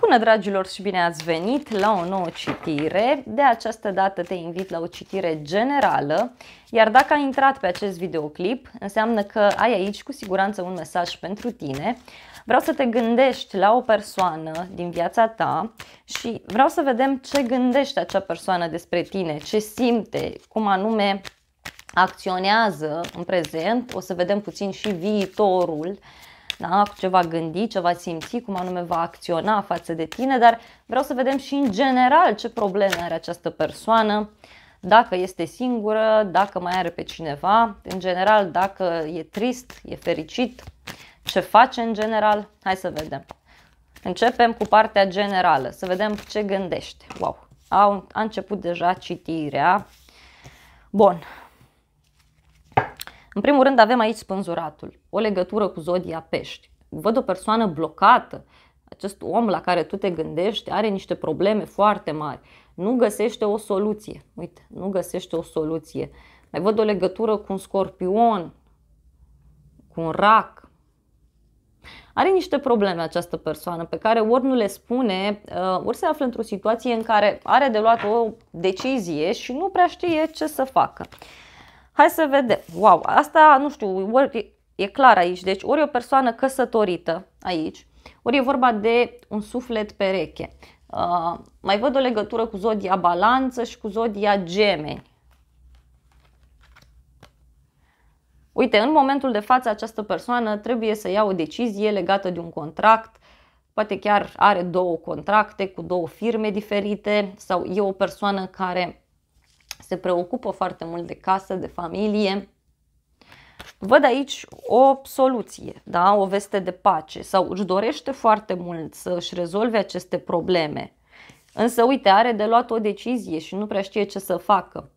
Bună dragilor și bine ați venit la o nouă citire. De această dată te invit la o citire generală, iar dacă ai intrat pe acest videoclip, înseamnă că ai aici cu siguranță un mesaj pentru tine. Vreau să te gândești la o persoană din viața ta și vreau să vedem ce gândește acea persoană despre tine, ce simte, cum anume acționează în prezent, o să vedem puțin și viitorul da? cu ce va gândi, ce va simți, cum anume va acționa față de tine, dar vreau să vedem și în general ce probleme are această persoană, dacă este singură, dacă mai are pe cineva, în general dacă e trist, e fericit, ce face în general. Hai să vedem. Începem cu partea generală, să vedem ce gândește. Wow, a, început deja citirea. Bun, în primul rând avem aici spânzuratul, o legătură cu zodia pești. Văd o persoană blocată, acest om la care tu te gândești are niște probleme foarte mari, nu găsește o soluție. Uite, nu găsește o soluție. Mai văd o legătură cu un scorpion, cu un rac, are niște probleme această persoană pe care ori nu le spune, uh, ori se află într-o situație în care are de luat o decizie și nu prea știe ce să facă. Hai să vedem. Wow, asta, nu știu, ori e clar aici. Deci ori e o persoană căsătorită aici, ori e vorba de un suflet pereche. Uh, mai văd o legătură cu zodia balanță și cu zodia gemeni. Uite, în momentul de față această persoană trebuie să ia o decizie legată de un contract, poate chiar are două contracte cu două firme diferite sau e o persoană care se preocupă foarte mult de casă, de familie, văd aici o soluție, da? o veste de pace sau își dorește foarte mult să își rezolve aceste probleme, însă uite, are de luat o decizie și nu prea știe ce să facă.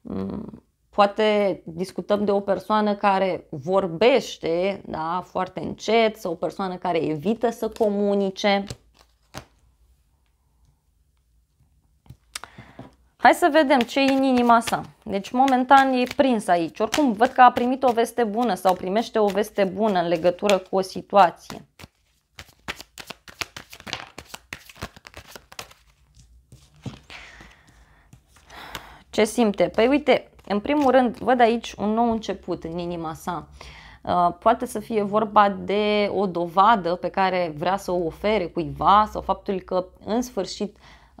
Mm, poate discutăm de o persoană care vorbește da, foarte încet sau o persoană care evită să comunice. Hai să vedem ce e în inima sa. Deci momentan e prins aici. Oricum văd că a primit o veste bună sau primește o veste bună în legătură cu o situație. Ce simte? Păi uite, în primul rând văd aici un nou început în inima sa. Uh, poate să fie vorba de o dovadă pe care vrea să o ofere cuiva sau faptul că în sfârșit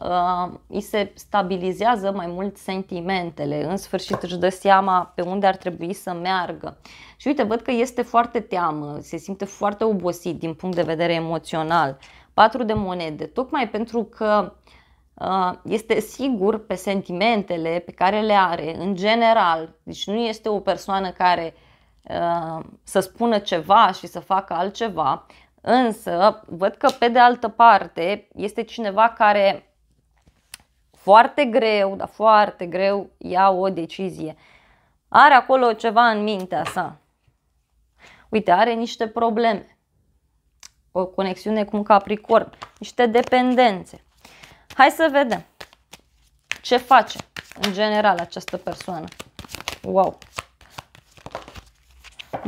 uh, îi se stabilizează mai mult sentimentele, în sfârșit își dă seama pe unde ar trebui să meargă. Și uite, văd că este foarte teamă, se simte foarte obosit din punct de vedere emoțional. Patru de monede, tocmai pentru că uh, este sigur pe sentimentele pe care le are, în general. Deci nu este o persoană care uh, să spună ceva și să facă altceva, Însă, văd că pe de altă parte este cineva care foarte greu, dar foarte greu ia o decizie. Are acolo ceva în mintea sa. Uite, are niște probleme. O conexiune cu un capricorn, niște dependențe. Hai să vedem ce face în general această persoană. Wow!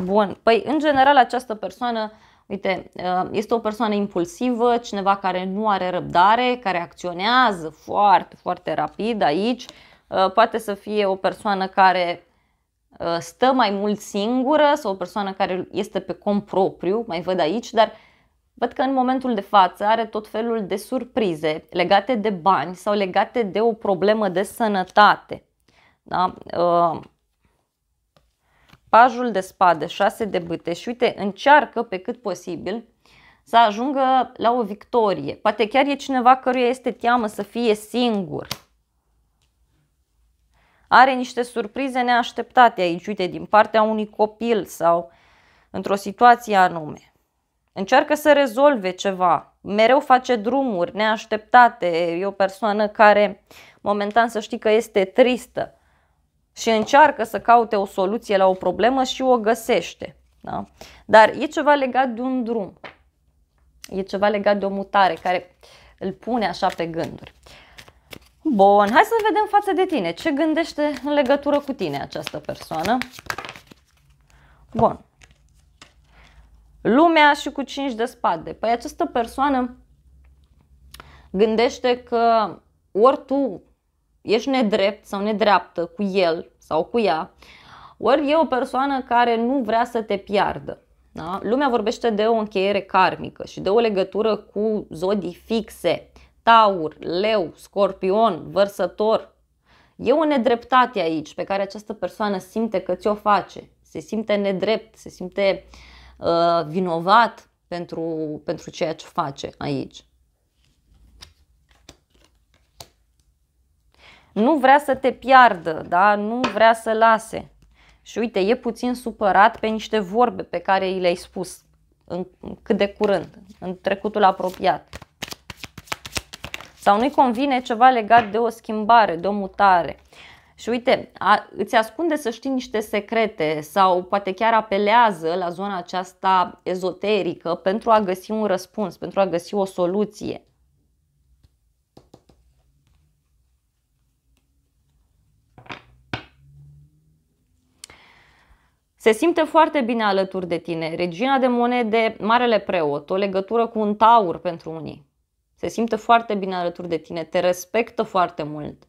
Bun, păi în general această persoană Uite, uh, este o persoană impulsivă, cineva care nu are răbdare, care acționează foarte, foarte rapid aici. Uh, poate să fie o persoană care uh, stă mai mult singură sau o persoană care este pe cont propriu, mai văd aici, dar văd că în momentul de față are tot felul de surprize legate de bani sau legate de o problemă de sănătate. Da? pajul de spade, 6 de bâte și uite, încearcă pe cât posibil să ajungă la o victorie. Poate chiar e cineva căruia este teamă să fie singur. Are niște surprize neașteptate aici, uite, din partea unui copil sau într-o situație anume. Încearcă să rezolve ceva, mereu face drumuri neașteptate, e o persoană care momentan să știi că este tristă și încearcă să caute o soluție la o problemă și o găsește. Da? Dar e ceva legat de un drum, e ceva legat de o mutare care îl pune așa pe gânduri. Bun, hai să vedem față de tine ce gândește în legătură cu tine această persoană. Bun. Lumea și cu 5 de spade. Păi această persoană gândește că ori tu ești nedrept sau nedreaptă cu el sau cu ea, ori e o persoană care nu vrea să te piardă. Da? Lumea vorbește de o încheiere karmică și de o legătură cu zodii fixe, taur, leu, scorpion, vărsător. E o nedreptate aici pe care această persoană simte că ți-o face. Se simte nedrept, se simte uh, vinovat pentru, pentru ceea ce face aici. nu vrea să te piardă, da? nu vrea să lase. Și uite, e puțin supărat pe niște vorbe pe care i le-ai spus în, cât de curând, în trecutul apropiat. Sau nu-i convine ceva legat de o schimbare, de o mutare. Și uite, a, îți ascunde să știi niște secrete sau poate chiar apelează la zona aceasta ezoterică pentru a găsi un răspuns, pentru a găsi o soluție. Se simte foarte bine alături de tine. Regina de monede, marele preot, o legătură cu un taur pentru unii. Se simte foarte bine alături de tine, te respectă foarte mult.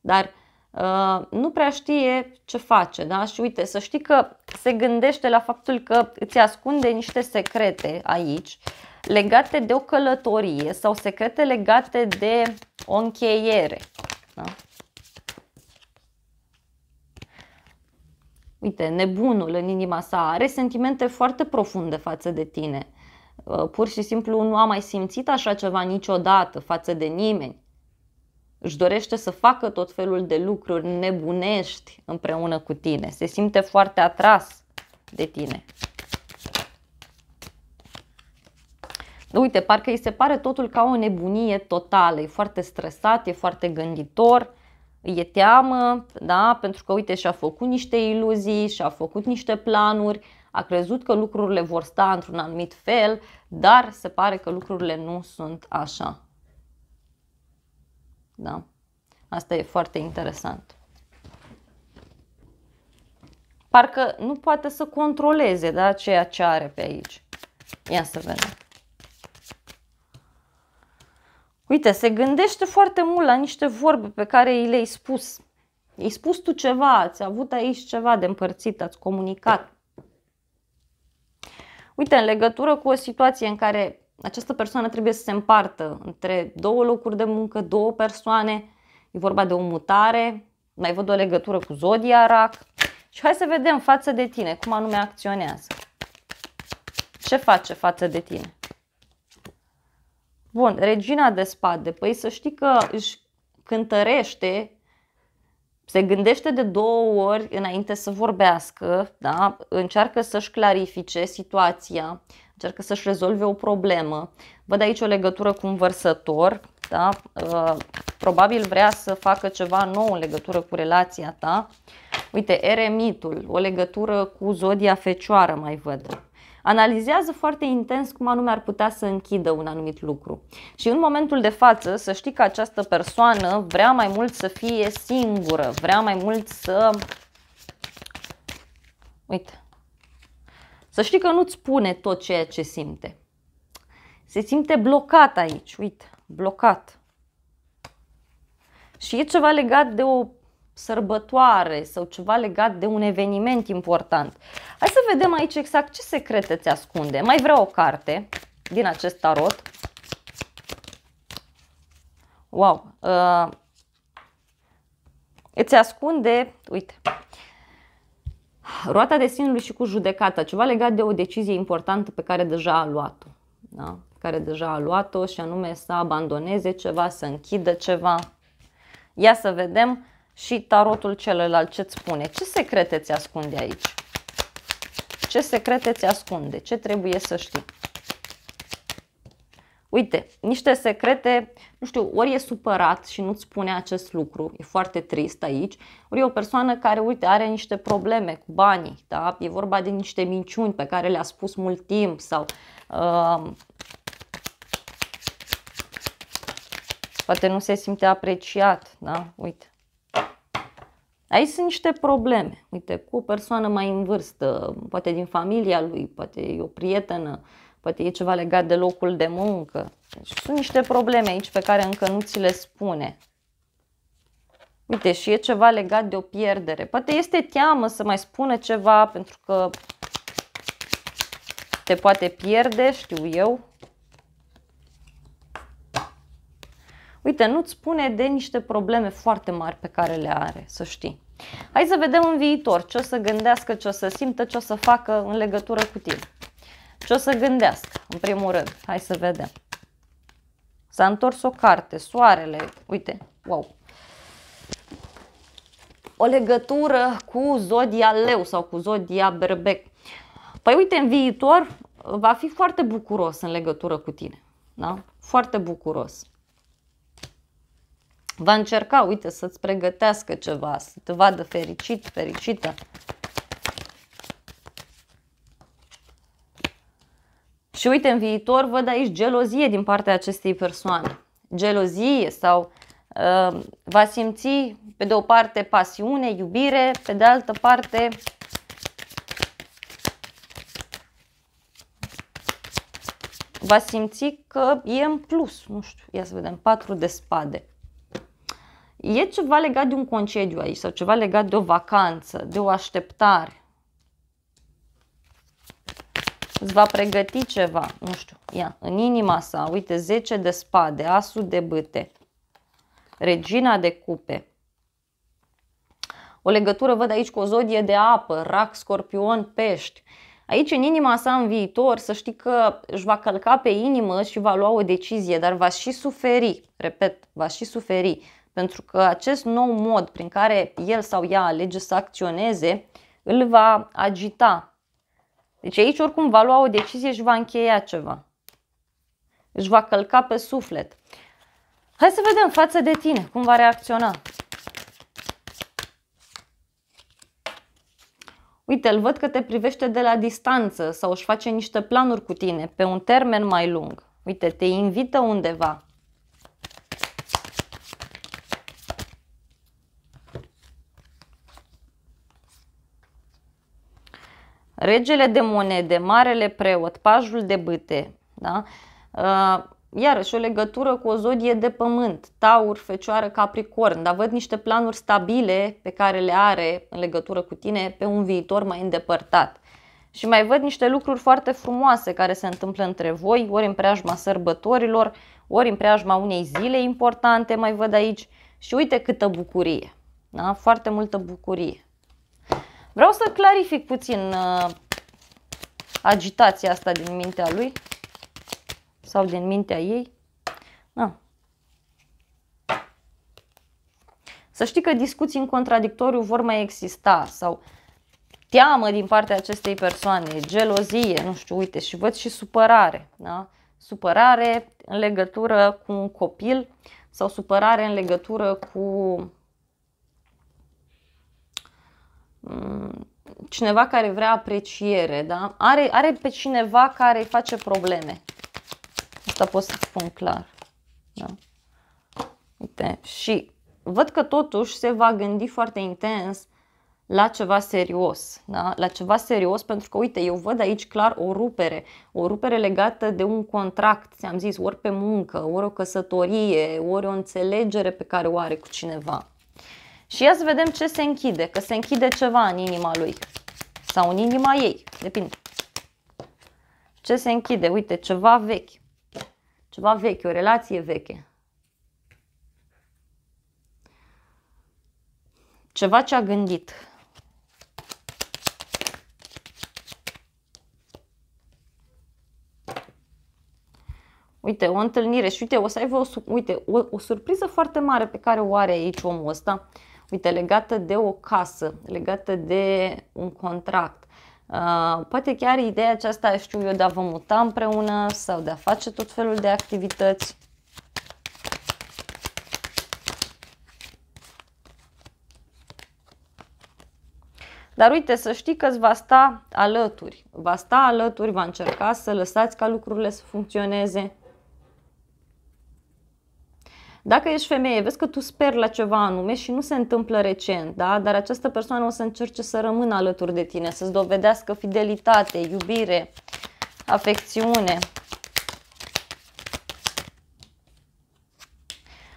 Dar Uh, nu prea știe ce face, da? Și uite, să știi că se gândește la faptul că îți ascunde niște secrete aici legate de o călătorie sau secrete legate de o încheiere, da? uite, nebunul în inima sa are sentimente foarte profunde față de tine. Ă, pur și simplu nu a mai simțit așa ceva niciodată față de nimeni. Își dorește să facă tot felul de lucruri nebunești împreună cu tine. Se simte foarte atras de tine. Da, uite, parcă îi se pare totul ca o nebunie totală. E foarte stresat, e foarte gânditor e teamă, da? pentru că uite și-a făcut niște iluzii, și-a făcut niște planuri, a crezut că lucrurile vor sta într-un anumit fel, dar se pare că lucrurile nu sunt așa. Da? Asta e foarte interesant. Parcă nu poate să controleze da, ceea ce are pe aici. Ia să vedem. Uite, se gândește foarte mult la niște vorbe pe care i le-ai spus. I-ai spus tu ceva, ați avut aici ceva de împărțit, ați comunicat. Uite, în legătură cu o situație în care această persoană trebuie să se împartă între două locuri de muncă, două persoane, e vorba de o mutare, mai văd o legătură cu zodia rac și hai să vedem față de tine cum anume acționează. Ce face față de tine? Bun, regina de spade. Păi să știi că își cântărește, se gândește de două ori înainte să vorbească, da? încearcă să-și clarifice situația, încearcă să-și rezolve o problemă. Văd aici o legătură cu un vărsător, da? Uh, probabil vrea să facă ceva nou în legătură cu relația ta. Uite, eremitul, o legătură cu zodia fecioară mai văd analizează foarte intens cum anume ar putea să închidă un anumit lucru. Și în momentul de față, să știi că această persoană vrea mai mult să fie singură, vrea mai mult să... Uite, să știi că nu-ți spune tot ceea ce simte. Se simte blocat aici, uite, blocat. Și e ceva legat de o sărbătoare sau ceva legat de un eveniment important. Hai să vedem aici exact ce secrete ți ascunde. Mai vreau o carte din acest tarot. Wow! Uh, îți ascunde, uite, roata destinului și cu judecata, ceva legat de o decizie importantă pe care deja a luat-o. Da? Care deja a luat-o și anume să abandoneze ceva, să închidă ceva. Ia să vedem și tarotul celălalt ce-ți spune. Ce secrete ți ascunde aici? Ce secrete ți ascunde? Ce trebuie să știi? Uite, niște secrete, nu știu, ori e supărat și nu-ți spune acest lucru, e foarte trist aici, ori e o persoană care, uite, are niște probleme cu banii, da? E vorba de niște minciuni pe care le-a spus mult timp sau uh, poate nu se simte apreciat, da? Uite. Aici sunt niște probleme. Uite, cu o persoană mai în vârstă, poate din familia lui, poate e o prietenă, poate e ceva legat de locul de muncă. Deci sunt niște probleme aici pe care încă nu ți le spune. Uite, și e ceva legat de o pierdere. Poate este teamă să mai spună ceva pentru că te poate pierde, știu eu. uite, nu-ți spune de niște probleme foarte mari pe care le are, să știi. Hai să vedem în viitor ce o să gândească, ce o să simtă, ce o să facă în legătură cu tine. Ce o să gândească, în primul rând. Hai să vedem. S-a întors o carte, soarele, uite, wow. O legătură cu zodia leu sau cu zodia berbec. Păi uite, în viitor va fi foarte bucuros în legătură cu tine. Da? Foarte bucuros va încerca, uite, să-ți pregătească ceva, să te vadă fericit, fericită. Și uite, în viitor văd aici gelozie din partea acestei persoane. Gelozie sau uh, va simți pe de o parte pasiune, iubire, pe de altă parte va simți că e în plus, nu știu, ia să vedem, patru de spade. E ceva legat de un concediu aici sau ceva legat de o vacanță, de o așteptare. Îți va pregăti ceva, nu știu, ia, în inima sa, uite, 10 de spade, asul de bâte, regina de cupe. O legătură văd aici cu o zodie de apă, rac, scorpion, pești. Aici, în inima sa, în viitor, să știi că își va călca pe inimă și va lua o decizie, dar va și suferi, repet, va și suferi pentru că acest nou mod prin care el sau ea alege să acționeze îl va agita. Deci aici oricum va lua o decizie și va încheia ceva. Își va călca pe suflet. Hai să vedem față de tine cum va reacționa. Uite, îl văd că te privește de la distanță sau își face niște planuri cu tine pe un termen mai lung. Uite, te invită undeva, regele de monede, marele preot, pajul de bâte, da? Uh, iarăși o legătură cu o zodie de pământ, taur, fecioară, capricorn, dar văd niște planuri stabile pe care le are în legătură cu tine pe un viitor mai îndepărtat. Și mai văd niște lucruri foarte frumoase care se întâmplă între voi, ori în preajma sărbătorilor, ori în preajma unei zile importante, mai văd aici. Și uite câtă bucurie, da? foarte multă bucurie. Vreau să clarific puțin uh, agitația asta din mintea lui sau din mintea ei. Da. Să știi că discuții în contradictoriu vor mai exista sau teamă din partea acestei persoane, gelozie, nu știu, uite, și văd și supărare, da? Supărare în legătură cu un copil sau supărare în legătură cu Mm, cineva care vrea apreciere, da? Are, are pe cineva care îi face probleme. Asta pot să spun clar. Da? Uite, și văd că totuși se va gândi foarte intens la ceva serios, da? la ceva serios, pentru că, uite, eu văd aici clar o rupere, o rupere legată de un contract, ți-am zis, ori pe muncă, ori o căsătorie, ori o înțelegere pe care o are cu cineva. Și ia să vedem ce se închide, că se închide ceva în inima lui sau în inima ei, depinde. Ce se închide? Uite, ceva vechi. Ceva vechi, o relație veche. Ceva ce a gândit. Uite, o întâlnire și uite, o să aibă o, uite, o, o surpriză foarte mare pe care o are aici omul ăsta uite, legată de o casă, legată de un contract. Uh, poate chiar ideea aceasta, știu eu, de a vă muta împreună sau de a face tot felul de activități. Dar uite, să știi că îți va sta alături. Va sta alături, va încerca să lăsați ca lucrurile să funcționeze. Dacă ești femeie, vezi că tu speri la ceva anume și nu se întâmplă recent, da? dar această persoană o să încerce să rămână alături de tine, să-ți dovedească fidelitate, iubire, afecțiune.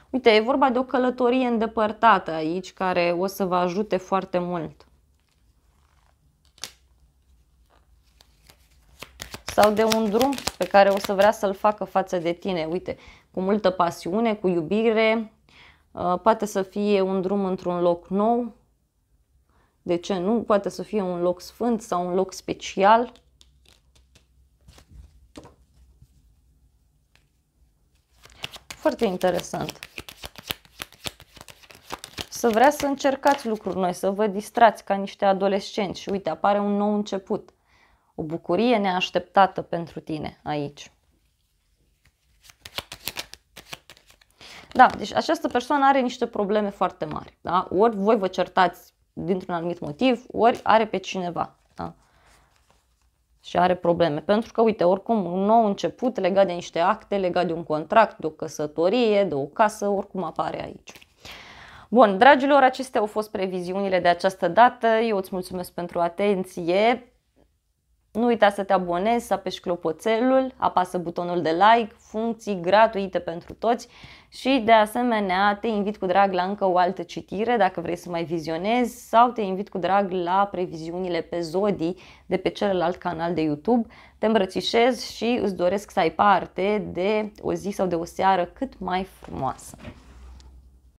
Uite, e vorba de o călătorie îndepărtată aici care o să vă ajute foarte mult. sau de un drum pe care o să vrea să-l facă față de tine. Uite, cu multă pasiune, cu iubire, uh, poate să fie un drum într-un loc nou, de ce nu? Poate să fie un loc sfânt sau un loc special. Foarte interesant. Să vrea să încercați lucruri noi, să vă distrați ca niște adolescenți și uite, apare un nou început o bucurie neașteptată pentru tine aici. Da, deci această persoană are niște probleme foarte mari. Da? Ori voi vă certați dintr-un anumit motiv, ori are pe cineva. Da? Și are probleme. Pentru că, uite, oricum, un nou început legat de niște acte, legat de un contract, de o căsătorie, de o casă, oricum apare aici. Bun, dragilor, acestea au fost previziunile de această dată. Eu îți mulțumesc pentru atenție. Nu uita să te abonezi, să apeși clopoțelul, apasă butonul de like, funcții gratuite pentru toți și de asemenea te invit cu drag la încă o altă citire dacă vrei să mai vizionezi sau te invit cu drag la previziunile pe Zodii de pe celălalt canal de YouTube. Te îmbrățișez și îți doresc să ai parte de o zi sau de o seară cât mai frumoasă.